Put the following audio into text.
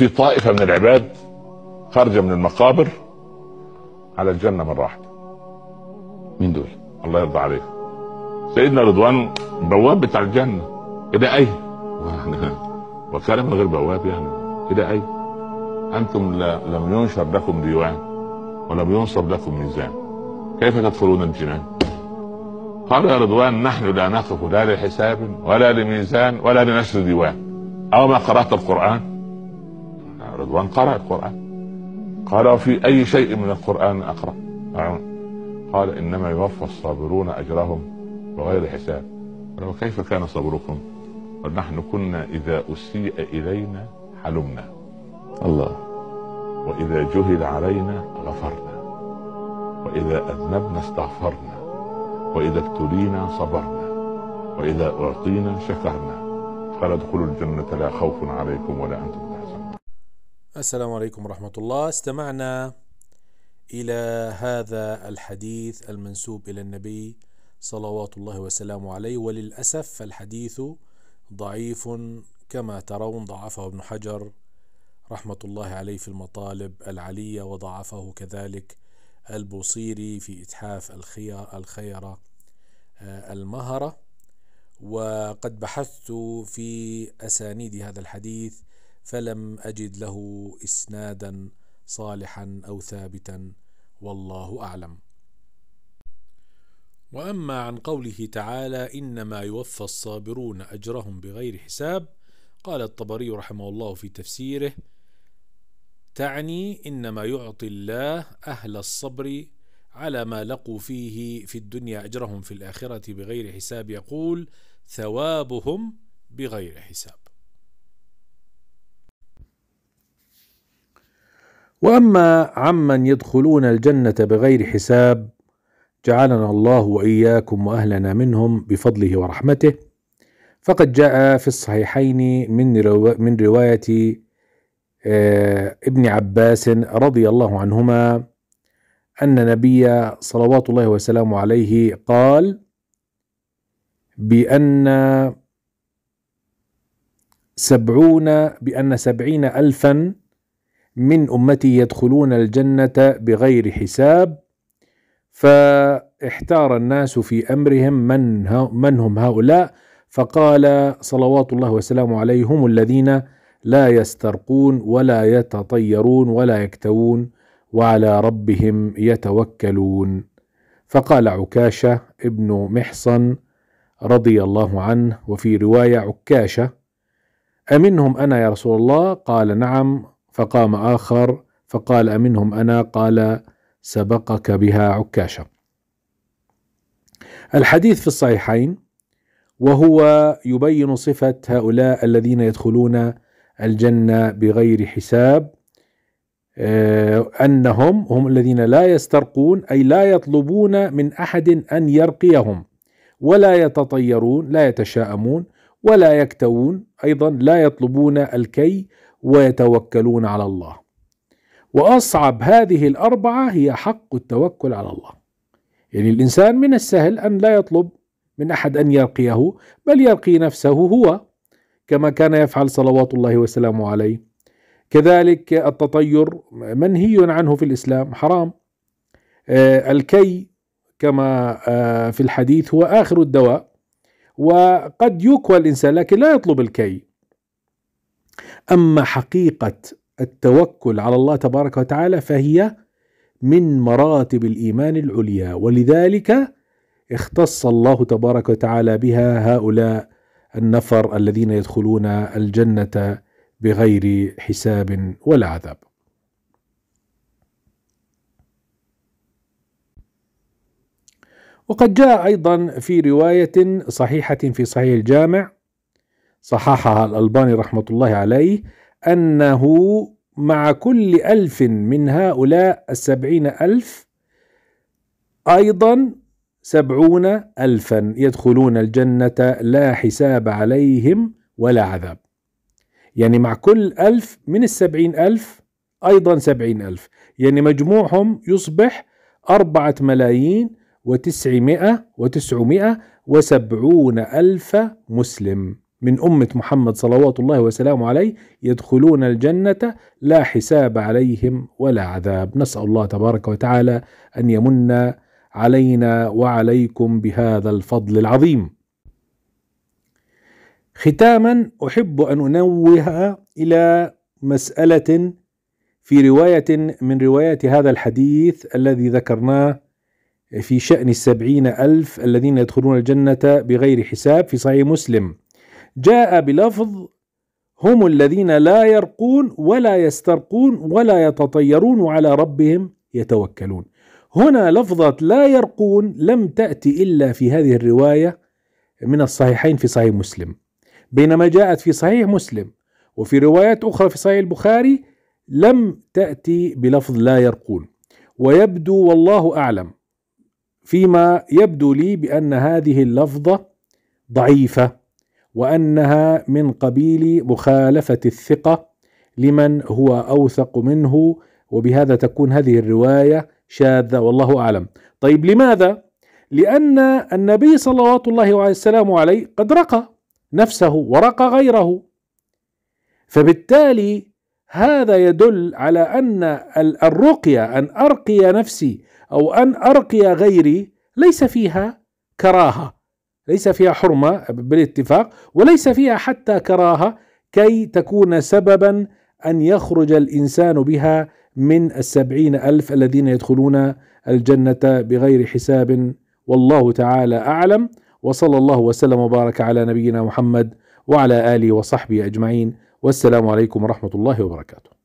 في طائفة من العباد خارجة من المقابر على الجنة مرة واحدة مين دول؟ الله يرضى عليك سيدنا رضوان بواب بتاع الجنة إلى أين؟ وكان من غير بواب يعني إلى أين؟ أنتم لا لم ينشر لكم ديوان ولم ينصب لكم ميزان كيف تدخلون الجنان؟ قال يا رضوان نحن لا نقف لا لحساب ولا لميزان ولا لنشر ديوان أو ما قرأت القرآن رضوان قرأ القرآن قال في أي شيء من القرآن أقرأ نعم. قال إنما يوفى الصابرون أجرهم بغير حساب قالوا كيف كان صبركم قال نحن كنا إذا أسيء إلينا حلمنا الله وإذا جهل علينا غفرنا وإذا أذنبنا استغفرنا وإذا ابتلينا صبرنا وإذا أعطينا شكرنا قال ادخلوا الجنة لا خوف عليكم ولا أنتم السلام عليكم ورحمة الله استمعنا إلى هذا الحديث المنسوب إلى النبي صلوات الله وسلامه عليه وللأسف الحديث ضعيف كما ترون ضعفه ابن حجر رحمة الله عليه في المطالب العلية وضعفه كذلك البوصيري في إتحاف الخيرة آه، المهرة وقد بحثت في أسانيد هذا الحديث فلم اجد له اسنادا صالحا او ثابتا والله اعلم واما عن قوله تعالى انما يوفى الصابرون اجرهم بغير حساب قال الطبري رحمه الله في تفسيره تعني انما يعطي الله اهل الصبر على ما لقوا فيه في الدنيا اجرهم في الاخره بغير حساب يقول ثوابهم بغير حساب واما عمن يدخلون الجنه بغير حساب جعلنا الله واياكم واهلنا منهم بفضله ورحمته فقد جاء في الصحيحين من من روايه آه، ابن عباس رضي الله عنهما ان نبي صلوات الله وسلامه عليه قال بان سبعون بأن سبعين ألفا من امتي يدخلون الجنه بغير حساب فاحتار الناس في امرهم من, من هم هؤلاء فقال صلوات الله وسلامه عليهم الذين لا يسترقون ولا يتطيرون ولا يكتوون وعلى ربهم يتوكلون فقال عكاشه ابن محصن رضي الله عنه وفي روايه عكاشه امنهم انا يا رسول الله قال نعم فقام آخر فقال أمنهم أنا قال سبقك بها عكاشة الحديث في الصحيحين وهو يبين صفة هؤلاء الذين يدخلون الجنة بغير حساب آه، أنهم هم الذين لا يسترقون أي لا يطلبون من أحد أن يرقيهم ولا يتطيرون لا يتشاءمون ولا يكتوون أيضا لا يطلبون الكي ويتوكلون على الله واصعب هذه الاربعه هي حق التوكل على الله يعني الانسان من السهل ان لا يطلب من احد ان يرقيه بل يرقي نفسه هو كما كان يفعل صلوات الله وسلامه عليه كذلك التطير منهي عنه في الاسلام حرام آه، الكي كما آه، في الحديث هو اخر الدواء وقد يكوى الانسان لكن لا يطلب الكي اما حقيقه التوكل على الله تبارك وتعالى فهي من مراتب الايمان العليا ولذلك اختص الله تبارك وتعالى بها هؤلاء النفر الذين يدخلون الجنه بغير حساب ولا عذاب وقد جاء ايضا في روايه صحيحه في صحيح الجامع صححها الألباني رحمة الله عليه أنه مع كل ألف من هؤلاء السبعين ألف أيضا سبعون ألفا يدخلون الجنة لا حساب عليهم ولا عذاب يعني مع كل ألف من السبعين ألف أيضا سبعين ألف يعني مجموعهم يصبح أربعة ملايين وتسعمائة وتسعمائة وسبعون ألف مسلم من أمة محمد صلوات الله وسلامه عليه يدخلون الجنة لا حساب عليهم ولا عذاب نسأل الله تبارك وتعالى أن يمن علينا وعليكم بهذا الفضل العظيم ختاما أحب أن أنوه إلى مسألة في رواية من روايات هذا الحديث الذي ذكرناه في شأن السبعين ألف الذين يدخلون الجنة بغير حساب في صحيح مسلم جاء بلفظ هم الذين لا يرقون ولا يسترقون ولا يتطيرون وعلى ربهم يتوكلون هنا لفظة لا يرقون لم تأتي إلا في هذه الرواية من الصحيحين في صحيح مسلم بينما جاءت في صحيح مسلم وفي روايات أخرى في صحيح البخاري لم تأتي بلفظ لا يرقون ويبدو والله أعلم فيما يبدو لي بأن هذه اللفظة ضعيفة وانها من قبيل مخالفه الثقه لمن هو اوثق منه وبهذا تكون هذه الروايه شاذه والله اعلم. طيب لماذا؟ لان النبي صلوات الله وسلم عليه قد رقى نفسه ورقى غيره. فبالتالي هذا يدل على ان الرقيه ان ارقي نفسي او ان ارقي غيري ليس فيها كراهه ليس فيها حرمة بالاتفاق وليس فيها حتى كراهة كي تكون سببا أن يخرج الإنسان بها من السبعين ألف الذين يدخلون الجنة بغير حساب والله تعالى أعلم وصلى الله وسلم وبارك على نبينا محمد وعلى آله وصحبه أجمعين والسلام عليكم ورحمة الله وبركاته